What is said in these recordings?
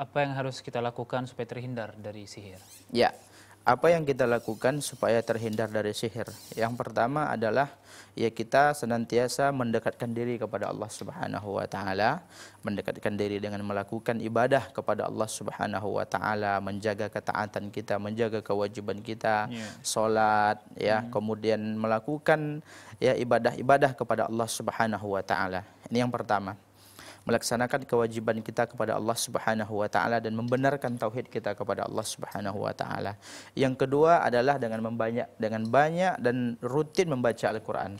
apa yang harus kita lakukan supaya terhindar dari sihir? Ya, apa yang kita lakukan supaya terhindar dari sihir? Yang pertama adalah ya kita senantiasa mendekatkan diri kepada Allah Subhanahu wa taala, mendekatkan diri dengan melakukan ibadah kepada Allah Subhanahu wa taala, menjaga ketaatan kita, menjaga kewajiban kita, yeah. salat ya, mm. kemudian melakukan ya ibadah-ibadah kepada Allah Subhanahu wa taala. Ini yang pertama melaksanakan kewajiban kita kepada Allah Subhanahu wa taala dan membenarkan tauhid kita kepada Allah Subhanahu wa taala. Yang kedua adalah dengan membanyak dengan banyak dan rutin membaca Al-Qur'an.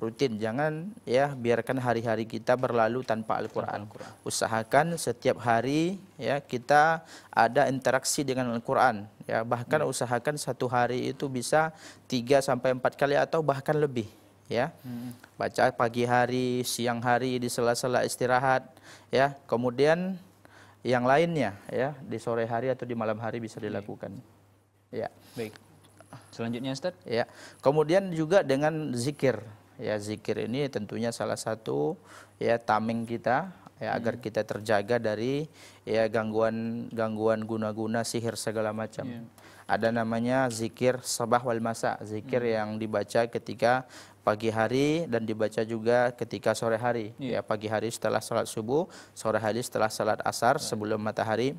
rutin jangan ya biarkan hari-hari kita berlalu tanpa Al-Qur'an. Usahakan setiap hari ya kita ada interaksi dengan Al-Qur'an ya bahkan hmm. usahakan satu hari itu bisa 3 sampai 4 kali atau bahkan lebih ya. Hmm. Baca pagi hari, siang hari di sela-sela istirahat ya. Kemudian yang lainnya ya di sore hari atau di malam hari bisa dilakukan. Ya. Baik. Selanjutnya Ustaz? Ya. Kemudian juga dengan zikir. Ya, zikir ini tentunya salah satu ya tameng kita ya agar hmm. kita terjaga dari ya gangguan gangguan guna-guna sihir segala macam. Yeah. Ada namanya zikir sabah wal masa, zikir hmm. yang dibaca ketika pagi hari dan dibaca juga ketika sore hari. Yeah. Ya pagi hari setelah salat subuh, sore hari setelah salat asar yeah. sebelum matahari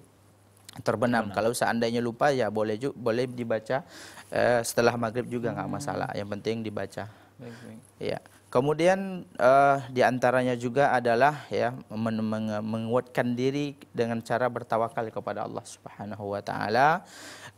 terbenam. Benar. Kalau seandainya lupa ya boleh juga boleh dibaca eh, setelah maghrib juga nggak hmm. masalah. Yang penting dibaca. Baik, Ya. Kemudian uh, eh, diantaranya juga adalah ya men men menguatkan diri dengan cara bertawakal kepada Allah Subhanahu Wa Taala,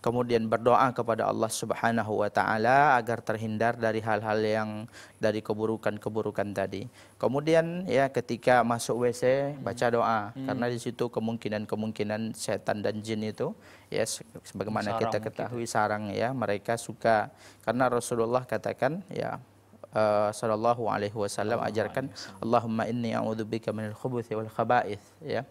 kemudian berdoa kepada Allah Subhanahu Wa Taala agar terhindar dari hal-hal yang dari keburukan-keburukan tadi. Kemudian ya ketika masuk WC baca doa hmm. karena di situ kemungkinan-kemungkinan setan dan jin itu ya sebagaimana sarang kita ketahui mungkin. sarang ya mereka suka karena Rasulullah katakan ya Uh, sallallahu alaihi wasallam ajarkan Allahumma inni a'udzubika minal khubuthi wal khaba'ith ya.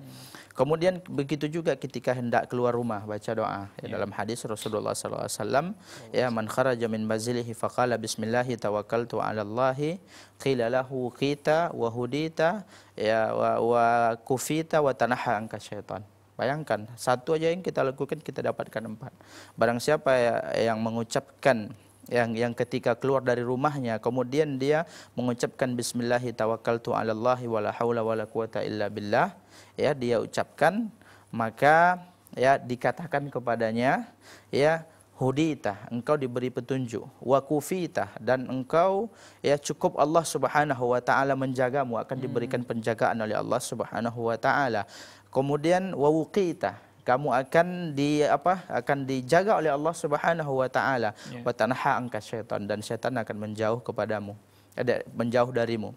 Kemudian begitu juga ketika hendak keluar rumah baca doa ya, ya. dalam hadis Rasulullah sallallahu alaihi wasallam ya man kharaja min mazilihi faqala bismillah tawakkaltu 'ala Allah qila lahu qita wa hudita ya wa, wa kufita wa tanaha anka syaitan. Bayangkan satu aja yang kita lakukan kita dapatkan empat. Barang siapa ya, yang mengucapkan yang yang ketika keluar dari rumahnya kemudian dia mengucapkan bismillah tawakkaltu 'alallahi wala haula wala quwata illa billah ya dia ucapkan maka ya dikatakan kepadanya ya hudita engkau diberi petunjuk wa kufita dan engkau ya cukup Allah Subhanahu wa taala menjagamu akan diberikan hmm. penjagaan oleh Allah Subhanahu wa taala kemudian wa wuqita kamu akan di apa akan dijaga oleh Allah Subhanahu wa taala yeah. wa tanha angka syaitan dan syaitan akan menjauh kepadamu ada eh, menjauh darimu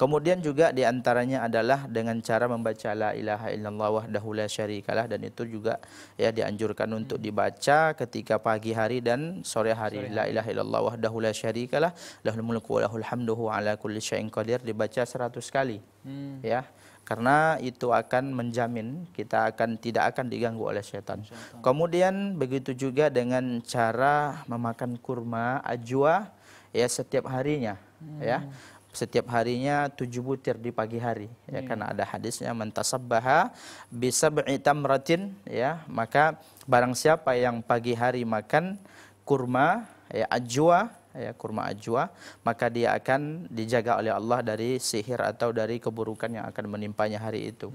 Kemudian juga diantaranya adalah dengan cara membaca la ilaha illallah wahdahu la syarikalah dan itu juga ya dianjurkan untuk dibaca ketika pagi hari dan sore hari. Sore. La ilaha illallah wahdahu la syarikalah lahul mulku wa lahul hamduhu ala kulli syai'in qadir dibaca 100 kali. Hmm. Ya karena itu akan menjamin kita akan tidak akan diganggu oleh setan. Kemudian begitu juga dengan cara memakan kurma ajwa ya setiap harinya hmm. ya. Setiap harinya tujuh butir di pagi hari ya, hmm. ya karena ada hadisnya mentasabbaha bisa beritam meratin, ya maka barang siapa yang pagi hari makan kurma ya ajwa ya kurma ajwa, maka dia akan dijaga oleh Allah dari sihir atau dari keburukan yang akan menimpanya hari itu.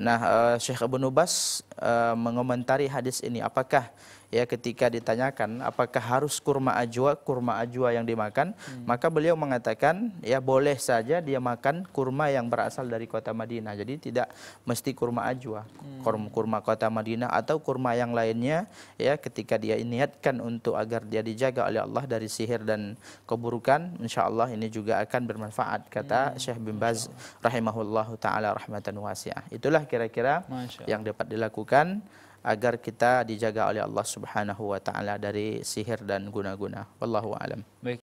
Nah, eh, Syekh Benubas Nubas eh, mengomentari hadis ini. Apakah ya ketika ditanyakan apakah harus kurma ajwa, kurma ajwa yang dimakan, hmm. maka beliau mengatakan ya boleh saja dia makan kurma yang berasal dari kota Madinah. Jadi tidak mesti kurma ajwa, hmm. kurma kota Madinah atau kurma yang lainnya ya ketika dia niatkan untuk agar dia dijaga oleh Allah dari sihir dan keburukan, insya Allah ini juga akan bermanfaat kata hmm. Syekh bin Baz rahimahullahu taala rahmatan wasiah. Itulah kira-kira yang dapat dilakukan agar kita dijaga oleh Allah Subhanahu wa taala dari sihir dan guna-guna. Wallahu alam.